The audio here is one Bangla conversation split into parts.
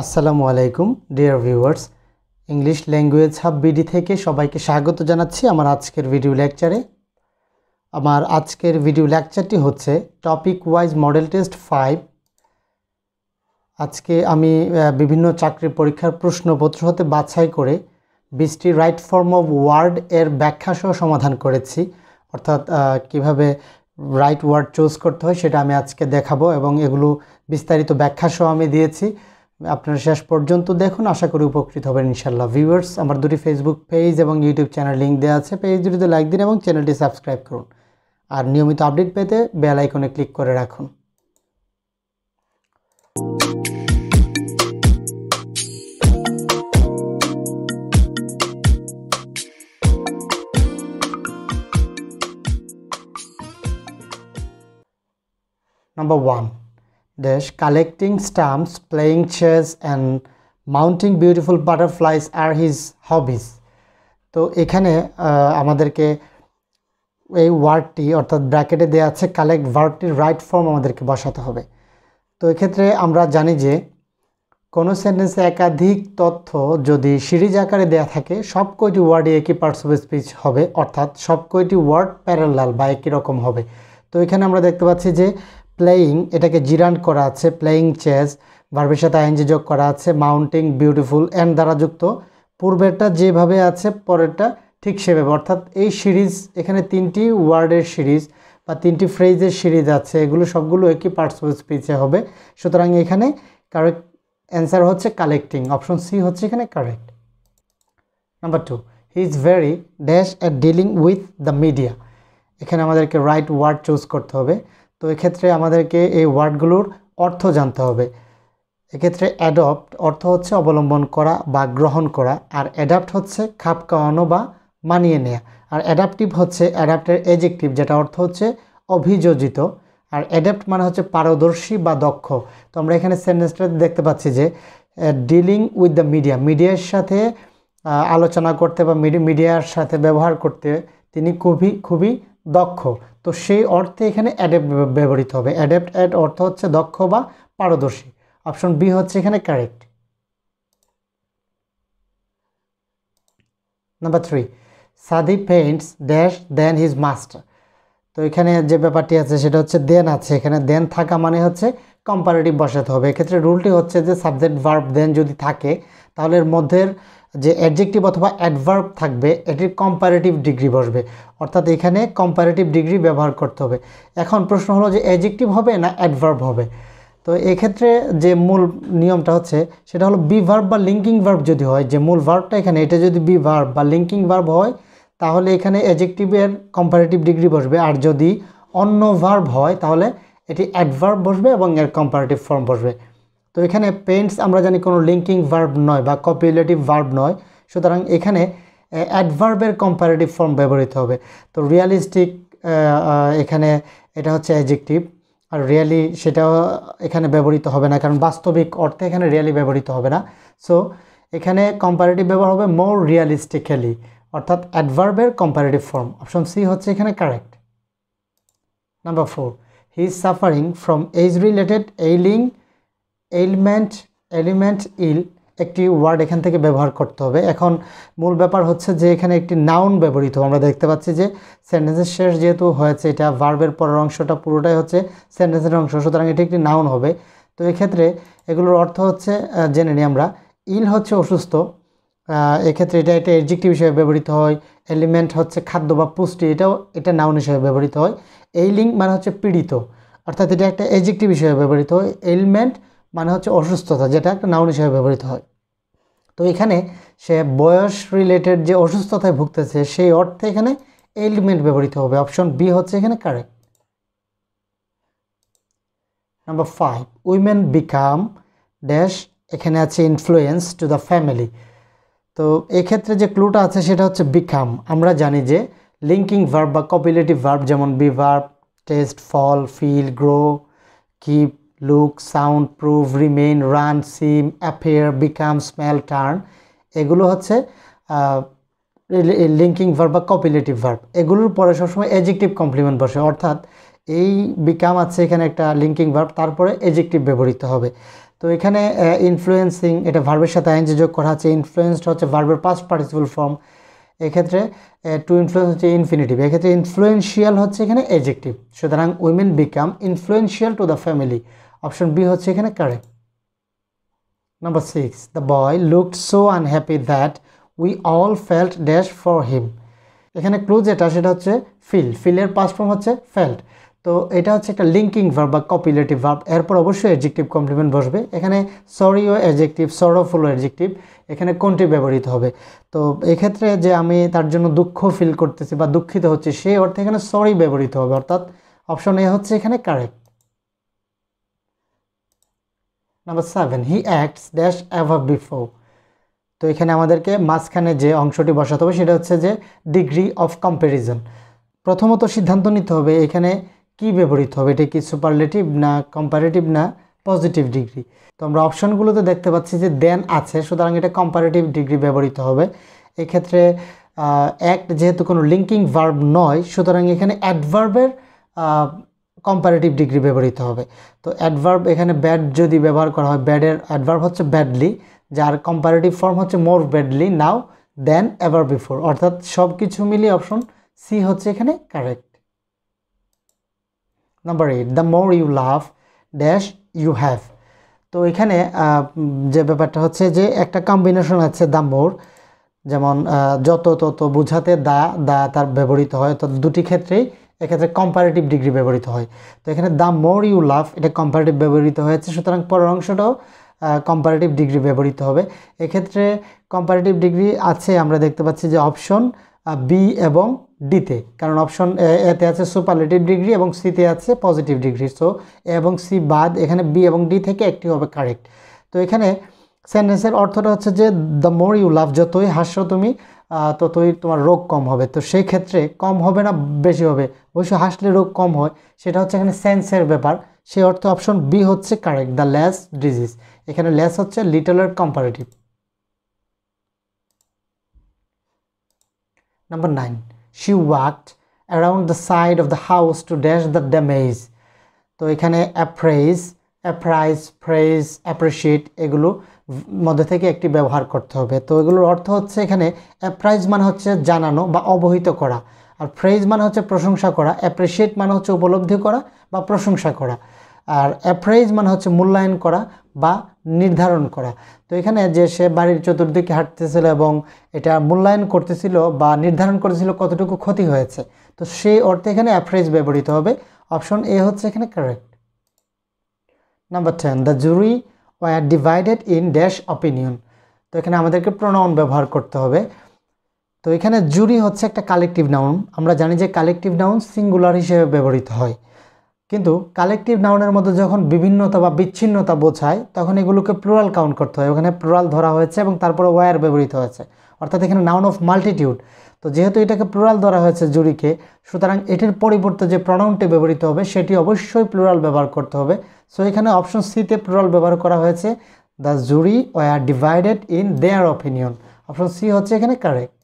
আসসালামু আলাইকুম dear viewers English language hub BD থেকে সবাইকে স্বাগত জানাচ্ছি আমার আজকের ভিডিও লেকচারে আমার আজকের ভিডিও লেকচারটি হচ্ছে topic wise model test five আজকে আমি বিভিন্ন চাকরি পরীক্ষার প্রশ্নপত্র হতে বাছাই করে বিশটি রাইট ফর্ম অফ ওয়ার্ড এর ব্যাখ্যা সহ সমাধান করেছি অর্থাৎ কিভাবে রাইট ওয়ার্ড চুজ করতে হয় সেটা আমি আজকে দেখাবো এবং এগুলো বিস্তারিত ব্যাখ্যা সহ আমি দিয়েছি আপনারা শেষ পর্যন্ত দেখুন আশা করি উপকৃত হবেন ইনশাল্লাহ ভিউয়ার্স আমার দুটি ফেসবুক পেজ এবং ইউটিউব চ্যানেল লিঙ্ক দেওয়া আছে পেজ দুটিতে লাইক দিন এবং চ্যানেলটি সাবস্ক্রাইব করুন আর নিয়মিত আপডেট পেতে বেল আইকনে ক্লিক করে রাখুন number one dash collecting stamps playing chess and mounting beautiful butterflies are his hobbies তো এখানে আমাদেরকে এই ওয়ার্ডটি অর্থাৎ ব্র্যাকেটে দেওয়া আছে কালেক্ট ওয়ার্ডটির রাইট ফর্ম আমাদেরকে বসাতে হবে তো এক্ষেত্রে আমরা জানি যে কোনো সেন্টেন্সে একাধিক তথ্য যদি সিরিজ আকারে দেয়া থাকে সব কয়টি ওয়ার্ডই একই পার্টস অফ স্পিচ হবে অর্থাৎ সব কয়টি ওয়ার্ড প্যারালাল বা একই রকম হবে তো এখানে আমরা দেখতে পাচ্ছি যে প্লেয়িং এটাকে জিরান করা আছে প্লেয়িং চেস ভার্বের সাথে আইনজি যোগ করা আছে মাউন্টিং বিউটিফুল অ্যান্ড দ্বারা যুক্ত পূর্বেরটা যেভাবে আছে পরেরটা ঠিক সেভাবে অর্থাৎ এই সিরিজ এখানে তিনটি ওয়ার্ডের সিরিজ বা তিনটি ফ্রেজের সিরিজ আছে এগুলো সবগুলো একই পার্টস অফ স্পিচে হবে সুতরাং এখানে কারেক্ট অ্যান্সার হচ্ছে কালেক্টিং অপশন সি হচ্ছে এখানে correct number two he is very dash at dealing with the media এখানে আমাদেরকে রাইট ওয়ার্ড চুজ করতে হবে তো এক্ষেত্রে আমাদেরকে এই ওয়ার্ডগুলোর অর্থ জানতে হবে এক্ষেত্রে অ্যাডপ্ট অর্থ হচ্ছে অবলম্বন করা বা গ্রহণ করা আর অ্যাডাপ্ট হচ্ছে খাপ খাওয়ানো বা মানিয়ে নেয়া আর অ্যাডাপটিভ হচ্ছে অ্যাডাপ্টের এজেক্টিভ যেটা অর্থ হচ্ছে অভিযোজিত আর অ্যাডাপ্ট মানে হচ্ছে পারদর্শী বা দক্ষ তো আমরা এখানে সেন্টেন্সটাতে দেখতে পাচ্ছি যে ডিলিং উইথ দ্য মিডিয়া মিডিয়ার সাথে আলোচনা করতে বা মিডিয়ার সাথে ব্যবহার করতে তিনি খুবই খুবই দক্ষ তো সেই অর্থে এখানে অ্যাডেপ্ট ব্যবহৃত হবে অ্যাডেপ্ট অ্যাড অর্থ হচ্ছে দক্ষ বা পারদর্শী অপশন বি হচ্ছে এখানে correct number three Sadi paints dash than his master তো এখানে যে ব্যাপারটি আছে সেটা হচ্ছে দেন আছে এখানে দেন থাকা মানে হচ্ছে কম্পারেটিভ বসাতে হবে এক্ষেত্রে রুলটি হচ্ছে যে সাবজেক্ট ভার্ব দেন যদি থাকে তাহলে এর মধ্যের যে অ্যাডজেক্টিভ অথবা অ্যাডভার্ব থাকবে এটির কম্পারেটিভ ডিগ্রি বসবে অর্থাৎ এখানে কম্পারেটিভ ডিগ্রি ব্যবহার করতে হবে এখন প্রশ্ন হলো যে অ্যাডজেক্টিভ হবে না অ্যাডভার্ব হবে তো এক্ষেত্রে যে মূল নিয়মটা হচ্ছে সেটা হলো বি ভার্ব বা লিঙ্কিং ভার্ব যদি হয় যে মূল ভার্বটা এখানে এটা যদি বি ভার্ব বা লিঙ্কিং ভার্ব হয় তাহলে এখানে অ্যাজেক্টিভের কম্পারেটিভ ডিগ্রি বসবে আর যদি অন্য ভার্ব হয় তাহলে এটি অ্যাডভার্ব বসবে এবং এর কম্পারেটিভ ফর্ম বসবে তো এখানে পেন্টস আমরা জানি কোনো লিঙ্কিং ভার্ব নয় বা কপিউলেটিভ ভার্ব নয় সুতরাং এখানে অ্যাডভার্বের কম্পারেটিভ ফর্ম ব্যবহৃত হবে তো রিয়ালিস্টিক এখানে এটা হচ্ছে অ্যাজেকটিভ আর রিয়ালি সেটাও এখানে ব্যবহৃত হবে না কারণ বাস্তবিক অর্থে এখানে রিয়ালি ব্যবহৃত হবে না সো এখানে কম্পারেটিভ ব্যবহার হবে মোর রিয়ালিস্টিক্যালি অর্থাৎ অ্যাডভার্বের কম্পারেটিভ ফর্ম অপশন সি হচ্ছে এখানে correct number four he is suffering from age related ailing element element ill একটি ওয়ার্ড এখান থেকে ব্যবহার করতে হবে এখন মূল ব্যাপার হচ্ছে যে এখানে একটি নাউন ব্যবহৃত আমরা দেখতে পাচ্ছি যে সেন্টেন্সের শেষ যেহেতু হয়েছে এটা ভার্বের পরের অংশটা পুরোটাই হচ্ছে সেন্টেন্সের অংশ সুতরাং এটি একটি নাউন হবে তো এক্ষেত্রে এগুলোর অর্থ হচ্ছে জেনে নিই আমরা ইল হচ্ছে অসুস্থ এক্ষেত্রে এটা একটা এডজেক্টিভ হিসেবে ব্যবহৃত হয় এলিমেন্ট হচ্ছে খাদ্য বা পুষ্টি এটাও এটা নাউন হিসেবে ব্যবহৃত হয় এইলিং মানে হচ্ছে পীড়িত অর্থাৎ এটা একটা এডজেক্টিভ হিসেবে ব্যবহৃত হয় এলিমেন্ট মানে হচ্ছে অসুস্থতা যেটা একটা নাউন হিসেবে ব্যবহৃত হয় তো এখানে সে বয়স রিলেটেড যে অসুস্থতায় ভুগতেছে সেই অর্থে এখানে এলিমেন্ট ব্যবহৃত হবে অপশন বি হচ্ছে এখানে correct number five women become dash এখানে আছে ইনফ্লুয়েন্স টু দ্য ফ্যামিলি তো এক্ষেত্রে যে ক্লুটা আছে সেটা হচ্ছে বিকাম আমরা জানি যে লিঙ্কিং ভার্ব বা কপিলেটিভ ভার্ব যেমন be verb taste fall feel grow keep look sound prove remain run seem appear become smell turn এগুলো হচ্ছে লিঙ্কিং ভার্ব বা কপিলেটিভ ভার্ব এগুলোর পরে সবসময় এজেক্টিভ কমপ্লিমেন্ট বসে অর্থাৎ এই বিকাম আছে এখানে একটা লিঙ্কিং ভার্ব তারপরে এজেক্টিভ ব্যবহৃত হবে তো এখানে ইনফ্লুয়েন্সিং এটা ভার্বের সাথে আইনজি যোগ করা আছে ইনফ্লুয়েন্সড হচ্ছে ভার্বের পাস্ট পার্টিসিপল ফর্ম এক্ষেত্রে টু ইনফ্লুয়েন্স হচ্ছে ইনফিনিটিভ এক্ষেত্রে ইনফ্লুয়েন্সিয়াল হচ্ছে এখানে এজেক্টিভ সুতরাং women become influential to the family option B হচ্ছে এখানে correct number six the boy looked so unhappy that we all felt dash for him এখানে ক্লু যেটা সেটা হচ্ছে ফিল ফিলের পাসফর্ম ফর্ম হচ্ছে ফেল্ট তো এটা হচ্ছে একটা লিঙ্কিং ভার্ব বা কপিলেটিভ ভার্ব এরপর অবশ্যই অ্যাডজেক্টিভ কমপ্লিমেন্ট বসবে এখানে সরিও অ্যাডজেক্টিভ সরফুল অ্যাডজেক্টিভ এখানে কোনটি ব্যবহৃত হবে তো এক্ষেত্রে যে আমি তার জন্য দুঃখ ফিল করতেছি বা দুঃখিত হচ্ছে সেই অর্থে এখানে সরি ব্যবহৃত হবে অর্থাৎ অপশন এ হচ্ছে এখানে correct number seven he acts dash above before তো এখানে আমাদেরকে মাঝখানে যে অংশটি বসাতে হবে সেটা হচ্ছে যে ডিগ্রি অফ কম্প্যারিজন প্রথমত সিদ্ধান্ত নিতে হবে এখানে কি ব্যবহৃত হবে এটা কি সুপারলেটিভ না কম্পারেটিভ না পজিটিভ ডিগ্রি তো আমরা অপশনগুলোতে দেখতে পাচ্ছি যে দেন আছে সুতরাং এটা কম্পারেটিভ ডিগ্রি ব্যবহৃত হবে এক্ষেত্রে অ্যাক্ট যেহেতু কোনো লিঙ্কিং ভার্ব নয় সুতরাং এখানে অ্যাডভার্বের কম্পারেটিভ ডিগ্রি ব্যবহৃত হবে তো অ্যাডভার্ব এখানে ব্যাড যদি ব্যবহার করা হয় ব্যাডের অ্যাডভার্ব হচ্ছে ব্যাডলি যার কম্পারেটিভ ফর্ম হচ্ছে more badly now than ever before অর্থাৎ সব কিছু মিলিয়ে অপশন সি হচ্ছে এখানে correct number eight the more you love dash you have তো এখানে যে ব্যাপারটা হচ্ছে যে একটা কম্বিনেশন আছে দ্য মোর যেমন যত তত বোঝাতে দা দা তার ব্যবহৃত হয় তো দুটি ক্ষেত্রেই এক্ষেত্রে কম্পারেটিভ ডিগ্রি ব্যবহৃত হয় তো এখানে দ্য মোর ইউ লাভ এটা কম্পারেটিভ ব্যবহৃত হয়েছে সুতরাং পরের অংশটাও কম্পারেটিভ ডিগ্রি ব্যবহৃত হবে এক্ষেত্রে কম্পারেটিভ ডিগ্রি আছে আমরা দেখতে পাচ্ছি যে অপশন বি এবং ডিতে কারণ অপশন এতে আছে সুপারলেটিভ ডিগ্রি এবং সিতে আছে পজিটিভ ডিগ্রি সো এ এবং সি বাদ এখানে বি এবং ডি থেকে একটি হবে কারেক্ট তো এখানে সেন্টেন্সের অর্থটা হচ্ছে যে দ্য মোর ইউ লাভ যতই হাস্য তুমি তো তুই তোমার রোগ কম হবে তো সেই ক্ষেত্রে কম হবে না বেশি হবে অবশ্য হাসলে রোগ কম হয় সেটা হচ্ছে এখানে সেন্সের ব্যাপার সেই অর্থে অপশন বি হচ্ছে কারেক্ট দ্য ল্যাস ডিজিজ এখানে ল্যাস হচ্ছে লিটলের comparative number nine she walked around the side of the house to dash the damage তো এখানে অ্যাপ্রাইজ অ্যাপ্রাইজ ফ্রেজ অ্যাপ্রিসিয়েট এগুলো মধ্যে থেকে একটি ব্যবহার করতে হবে তো এগুলোর অর্থ হচ্ছে এখানে অ্যাপ্রাইজ মানে হচ্ছে জানানো বা অবহিত করা আর ফ্রেজ মানে হচ্ছে প্রশংসা করা অ্যাপ্রিসিয়েট মানে হচ্ছে উপলব্ধি করা বা প্রশংসা করা আর অ্যাপ্রাইজ মানে হচ্ছে মূল্যায়ন করা বা নির্ধারণ করা তো এখানে যে সে বাড়ির চতুর্দিকে হাঁটতেছিল এবং এটা মূল্যায়ন করতেছিল বা নির্ধারণ করেছিল কতটুকু ক্ষতি হয়েছে তো সেই অর্থে এখানে অ্যাপ্রাইজ ব্যবহৃত হবে অপশন এ হচ্ছে এখানে correct number ten the jury were divided in dash opinion তো এখানে আমাদেরকে প্রোনাউন ব্যবহার করতে হবে তো এখানে জুরি হচ্ছে একটা কালেকটিভ নাউন আমরা জানি যে কালেকটিভ নাউন সিঙ্গুলার হিসেবে ব্যবহৃত হয় কিন্তু কালেকটিভ নাউনের মধ্যে যখন বিভিন্নতা বা বিচ্ছিন্নতা বোঝায় তখন এগুলোকে প্লুরাল কাউন্ট করতে হয় ওখানে প্লুরাল ধরা হয়েছে এবং তারপরে ওয়ার ব্যবহৃত হয়েছে অর্থাৎ এখানে নাউন অফ মাল্টিটিউড তো যেহেতু এটাকে প্লুরাল ধরা হয়েছে জুরিকে সুতরাং এটির পরিবর্তে যে প্রনাউনটি ব্যবহৃত হবে সেটি অবশ্যই প্লুরাল ব্যবহার করতে হবে সো এখানে অপশন সিতে প্লুরাল ব্যবহার করা হয়েছে the jury are divided in their opinion option C হচ্ছে এখানে correct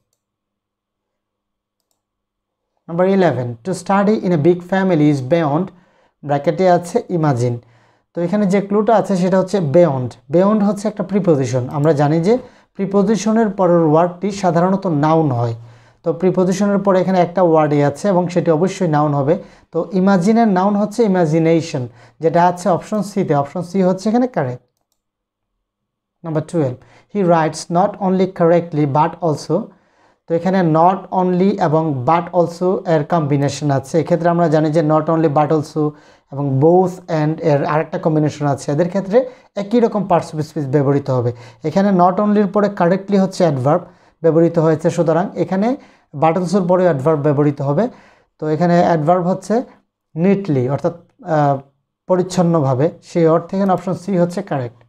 number eleven to study in a big family is beyond ব্র্যাকেটে আছে ইমাজিন তো এখানে যে ক্লুটা আছে সেটা হচ্ছে বেয়ন্ড বেয়ন্ড হচ্ছে একটা প্রিপোজিশন আমরা জানি যে প্রিপোজিশনের পরের ওয়ার্ডটি সাধারণত নাউন হয় তো প্রিপোজিশনের পরে এখানে একটা ওয়ার্ডই আছে এবং সেটি অবশ্যই নাউন হবে তো ইমাজিনের নাউন হচ্ছে ইমাজিনেশন যেটা আছে অপশন সিতে অপশন সি হচ্ছে এখানে correct number twelve he writes not only correctly but also তো এখানে নট অনলি এবং বাট অলসো এর কম্বিনেশন আছে এক্ষেত্রে আমরা জানি যে নট অনলি বাট অলসো এবং বোস অ্যান্ড এর আরেকটা কম্বিনেশন আছে এদের ক্ষেত্রে একই রকম পার্টস অফ স্পিচ ব্যবহৃত হবে এখানে নট অনলির পরে কারেক্টলি হচ্ছে অ্যাডভার্ব ব্যবহৃত হয়েছে সুতরাং এখানে বাটনসের পরে অ্যাডভার্ব ব্যবহৃত হবে তো এখানে অ্যাডভার্ব হচ্ছে নিটলি অর্থাৎ পরিচ্ছন্নভাবে সেই অর্থে এখানে অপশন সি হচ্ছে correct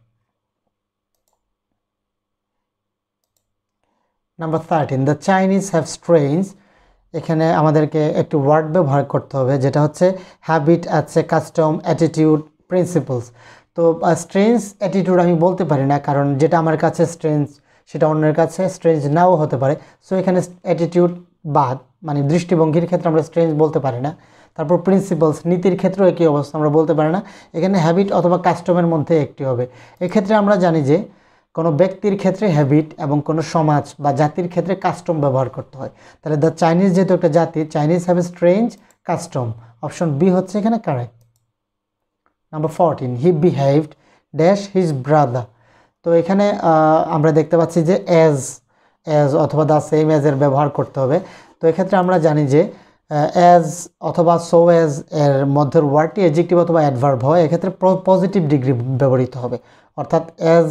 number thirteen the Chinese have strange এখানে আমাদেরকে একটি ওয়ার্ড ব্যবহার করতে হবে যেটা হচ্ছে হ্যাবিট আছে কাস্টম অ্যাটিটিউড প্রিন্সিপলস তো স্ট্রেঞ্জ অ্যাটিটিউড আমি বলতে পারি না কারণ যেটা আমার কাছে স্ট্রেঞ্জ সেটা অন্যের কাছে স্ট্রেঞ্জ নাও হতে পারে সো এখানে অ্যাটিটিউড বাদ মানে দৃষ্টিভঙ্গির ক্ষেত্রে আমরা স্ট্রেঞ্জ বলতে পারি না তারপর প্রিন্সিপালস নীতির ক্ষেত্রেও একই অবস্থা আমরা বলতে পারি না এখানে হ্যাবিট অথবা কাস্টমের মধ্যে একটি হবে এক্ষেত্রে আমরা জানি যে কোনো ব্যক্তির ক্ষেত্রে হ্যাবিট এবং কোনো সমাজ বা জাতির ক্ষেত্রে কাস্টম ব্যবহার করতে হয় তাহলে দ্য চাইনিজ যেহেতু একটা জাতি Chinese have strange custom option B হচ্ছে এখানে correct number fourteen he behaved dash his brother তো এখানে আমরা দেখতে পাচ্ছি যে অ্যাজ অ্যাজ অথবা দ্য সেম অ্যাজের ব্যবহার করতে হবে তো এক্ষেত্রে আমরা জানি যে অ্যাজ অথবা সো অ্যাজ এর মধ্যের ওয়ার্ডটি এজেক্টিভ অথবা অ্যাডভার্ব হয় এক্ষেত্রে পজিটিভ ডিগ্রি ব্যবহৃত হবে অর্থাৎ অ্যাজ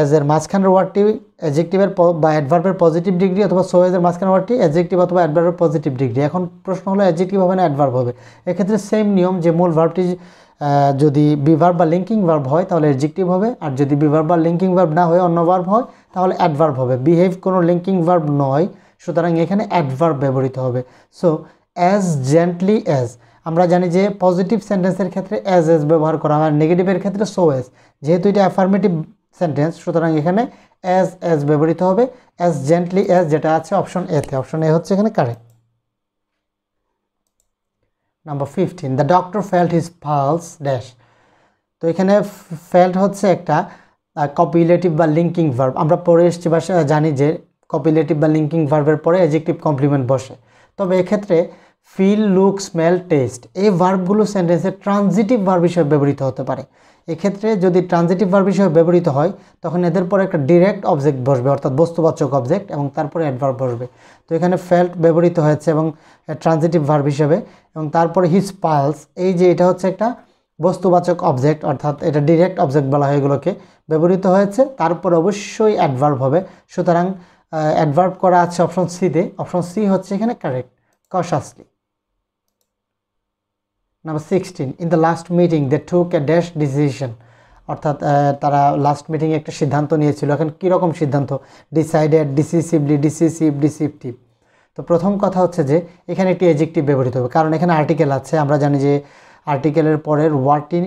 এজ এর মাঝখানের ওয়ার্ডটি অ্যাজেক্টিভের বা অ্যাডভার্বের পজিটিভ ডিগ্রি অথবা সো এজের মাঝখানের ওয়ার্ডটি অ্যাজেক্টিভ অথবা অ্যাডভার্বের পজিটিভ ডিগ্রি এখন প্রশ্ন হলো অ্যাজেক্টিভ হবে না অ্যাডভার্ব হবে এক্ষেত্রে সেম নিয়ম যে মূল ভার্বটি যদি বিভার্ব বা লিঙ্কিং ভার্ব হয় তাহলে অ্যাডজেক্টিভ হবে আর যদি বিভার্ব বা লিঙ্কিং ভার্ব না হয় অন্য ভার্ব হয় তাহলে অ্যাডভার্ব হবে বিহেভ কোনো লিঙ্কিং ভার্ব নয় সুতরাং এখানে অ্যাডভার্ব ব্যবহৃত হবে সো অ্যাজ জেন্টলি অ্যাজ আমরা জানি যে পজিটিভ সেন্টেন্সের ক্ষেত্রে অ্যাজ এজ ব্যবহার করা হয় নেগেটিভের ক্ষেত্রে সো এজ যেহেতু এটা অ্যাফার্মেটিভ সেন্টেন্স সুতরাং এখানে অ্যাজ অ্যাজ ব্যবহৃত হবে অ্যাজ জেন্টলি অ্যাজ যেটা আছে অপশন এতে অপশন এ হচ্ছে এখানে correct number fifteen the doctor felt his pulse dash তো এখানে ফেল্ট হচ্ছে একটা কপিলেটিভ বা লিঙ্কিং ভার্ব আমরা পরে এসছি বা জানি যে কপিলেটিভ বা লিঙ্কিং ভার্বের পরে এজেক্টিভ কমপ্লিমেন্ট বসে তবে এক্ষেত্রে ফিল লুক স্মেল টেস্ট এই ভার্বগুলো সেন্টেন্সের ট্রানজিটিভ ভার্ব হিসেবে ব্যবহৃত হতে পারে এক্ষেত্রে যদি ট্রানজিটিভ ভার্ব হিসেবে ব্যবহৃত হয় তখন এদের পরে একটা ডিরেক্ট অবজেক্ট বসবে অর্থাৎ বস্তুবাচক অবজেক্ট এবং তারপরে অ্যাডভার্ব বসবে তো এখানে ফেল্ট ব্যবহৃত হয়েছে এবং ট্রানজিটিভ ভার্ব হিসেবে এবং তারপরে হিজ পালস এই যে এটা হচ্ছে একটা বস্তুবাচক অবজেক্ট অর্থাৎ এটা ডিরেক্ট অবজেক্ট বলা হয় এগুলোকে ব্যবহৃত হয়েছে তারপর অবশ্যই অ্যাডভার্ব হবে সুতরাং অ্যাডভার্ব করা আছে অপশন সিতে অপশন সি হচ্ছে এখানে correct cautiously number sixteen in the last meeting they took a dash decision অর্থাৎ তারা লাস্ট মিটিংয়ে একটা সিদ্ধান্ত নিয়েছিল এখন কীরকম সিদ্ধান্ত ডিসাইডেড ডিসিসিভলি ডিসিসিভ ডিসিপটিভ তো প্রথম কথা হচ্ছে যে এখানে একটি এজেক্টিভ ব্যবহৃত হবে কারণ এখানে আর্টিকেল আছে আমরা জানি যে আর্টিকেলের পরের ওয়ার্ডটি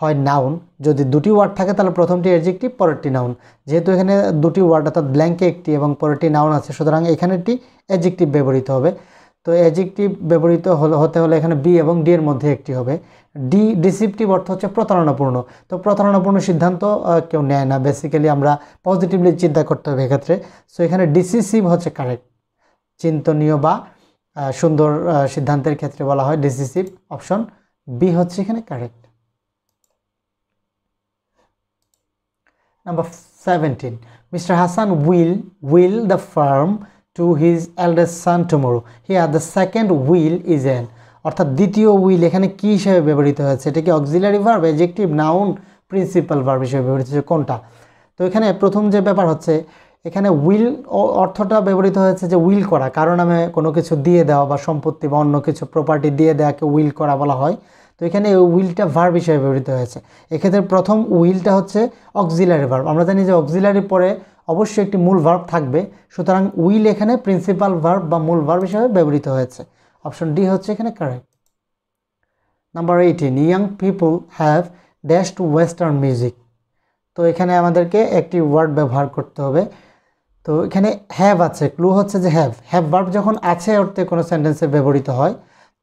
হয় নাউন যদি দুটি ওয়ার্ড থাকে তাহলে প্রথমটি এজেক্টিভ পরেরটি নাউন যেহেতু এখানে দুটি ওয়ার্ড অর্থাৎ ব্ল্যাঙ্কে একটি এবং পরেরটি নাউন আছে সুতরাং এখানে একটি এজেক্টিভ ব্যবহৃত হবে তো অ্যাজেক্টিভ ব্যবহৃত হলে হতে হলে এখানে বি এবং ডি এর মধ্যে একটি হবে ডি ডিসিপটিভ অর্থ হচ্ছে প্রতারণাপূর্ণ তো প্রতারণাপূর্ণ সিদ্ধান্ত কেউ নেয় না বেসিক্যালি আমরা পজিটিভলি চিন্তা করতে হবে এক্ষেত্রে সো এখানে ডিসিসিভ হচ্ছে কারেক্ট চিন্তনীয় বা সুন্দর সিদ্ধান্তের ক্ষেত্রে বলা হয় ডিসিসিভ অপশন বি হচ্ছে এখানে correct number seventeen mister Hasan will will the farm to his eldest son tomorrow আর the second will is an অর্থাৎ দ্বিতীয় উইল এখানে কী হিসেবে ব্যবহৃত হয়েছে এটা কি auxiliary verb adjective noun principal verb হিসেবে ব্যবহৃত হয়েছে কোনটা তো এখানে প্রথম যে ব্যাপার হচ্ছে এখানে উইল অর্থটা ব্যবহৃত হয়েছে যে উইল করা কারো নামে কোনো কিছু দিয়ে দেওয়া বা সম্পত্তি বা অন্য কিছু প্রপার্টি দিয়ে দেওয়াকে উইল করা বলা হয় তো এখানে উইলটা ভার্ব হিসেবে ব্যবহৃত হয়েছে এক্ষেত্রে প্রথম উইলটা হচ্ছে অক্সিলারি ভার্ব আমরা জানি যে অক্সিলারি পরে অবশ্যই একটি মূল ভার্ব থাকবে সুতরাং উইল এখানে প্রিন্সিপাল ভার্ব বা মূল ভার্ব হিসেবে ব্যবহৃত হয়েছে অপশন ডি হচ্ছে এখানে correct number eighteen young people have dash to western music তো এখানে আমাদেরকে একটি ওয়ার্ড ব্যবহার করতে হবে তো এখানে হ্যাভ আছে ক্লু হচ্ছে যে হ্যাভ হ্যাভ ভার্ব যখন আছে অর্থে কোনো সেন্টেন্সে ব্যবহৃত হয়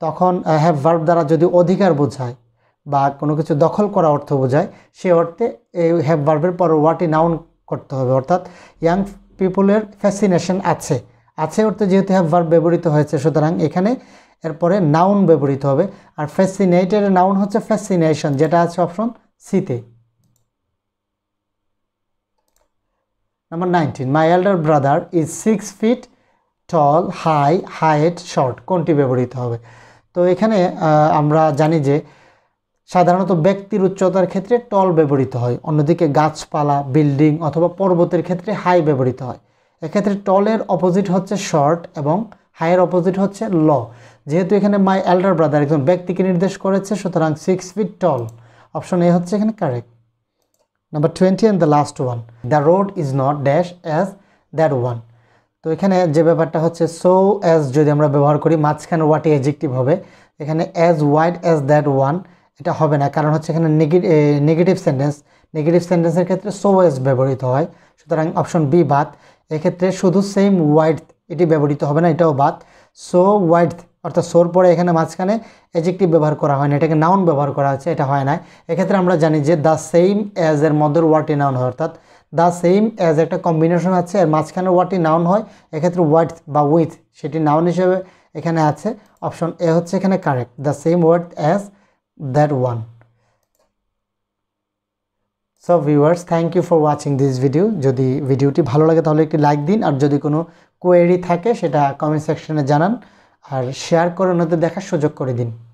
তখন হ্যাভ ভার্ব দ্বারা যদি অধিকার বোঝায় বা কোনো কিছু দখল করা অর্থ বোঝায় সে অর্থে এই হ্যাভ ভার্বের পর ওয়ার্ডটি নাউন করতে হবে অর্থাৎ ইয়াং পিপুলের ফ্যাসিনেশন আছে আছে অর্থে যেহেতু হ্যাভ ভার্ব ব্যবহৃত হয়েছে সুতরাং এখানে এরপরে নাউন ব্যবহৃত হবে আর ফ্যাসিনেটের নাউন হচ্ছে ফ্যাসিনেশন যেটা আছে অপশন সিতে number nineteen my elder brother is six feet tall high height short কোনটি ব্যবহৃত হবে তো এখানে আমরা জানি যে সাধারণত ব্যক্তির উচ্চতার ক্ষেত্রে টল ব্যবহৃত হয় অন্যদিকে গাছপালা বিল্ডিং অথবা পর্বতের ক্ষেত্রে হাই ব্যবহৃত হয় এক্ষেত্রে টলের অপোজিট হচ্ছে শর্ট এবং হাইয়ের অপোজিট হচ্ছে ল যেহেতু এখানে মাই এল্ডার ব্রাদার একজন ব্যক্তিকে নির্দেশ করেছে সুতরাং six feet tall option A হচ্ছে এখানে correct number twenty and the last one the road is not dash as that one তো এখানে যে ব্যাপারটা হচ্ছে সো অ্যাজ যদি আমরা ব্যবহার করি মাঝখানে ওয়াটি অ্যাজেক্টিভ হবে এখানে as wide as that one এটা হবে না কারণ হচ্ছে এখানে নেগেটিভ সেন্টেন্স নেগেটিভ সেন্টেন্সের ক্ষেত্রে সো ওয়েজ ব্যবহৃত হয় সুতরাং অপশন বি বাদ এক্ষেত্রে শুধু সেম ওয়াইড এটি ব্যবহৃত হবে না এটাও বাদ সো ওয়াইড অর্থাৎ সোর পরে এখানে মাঝখানে এজেক্টিভ ব্যবহার করা হয় না এটাকে নাউন ব্যবহার করা হচ্ছে এটা হয় না এক্ষেত্রে আমরা জানি যে দ্য সেম অ্যাজ এর মধ্যে ওয়ার্ডটি নাউন হয় অর্থাৎ দ্য সেম অ্যাজ একটা কম্বিনেশন আছে এর মাঝখানে ওয়ার্ডটি নাউন হয় এক্ষেত্রে ওয়ার্ড বা উইথ সেটি নাউন হিসেবে এখানে আছে অপশন এ হচ্ছে এখানে correct the same word as that one so viewers thank you for watching this video যদি ভিডিওটি ভালো লাগে তাহলে একটি লাইক দিন আর যদি কোনো কোয়েরি থাকে সেটা কমেন্ট সেকশনে জানান আর শেয়ার করে ওনাদের দেখার সুযোগ করে দিন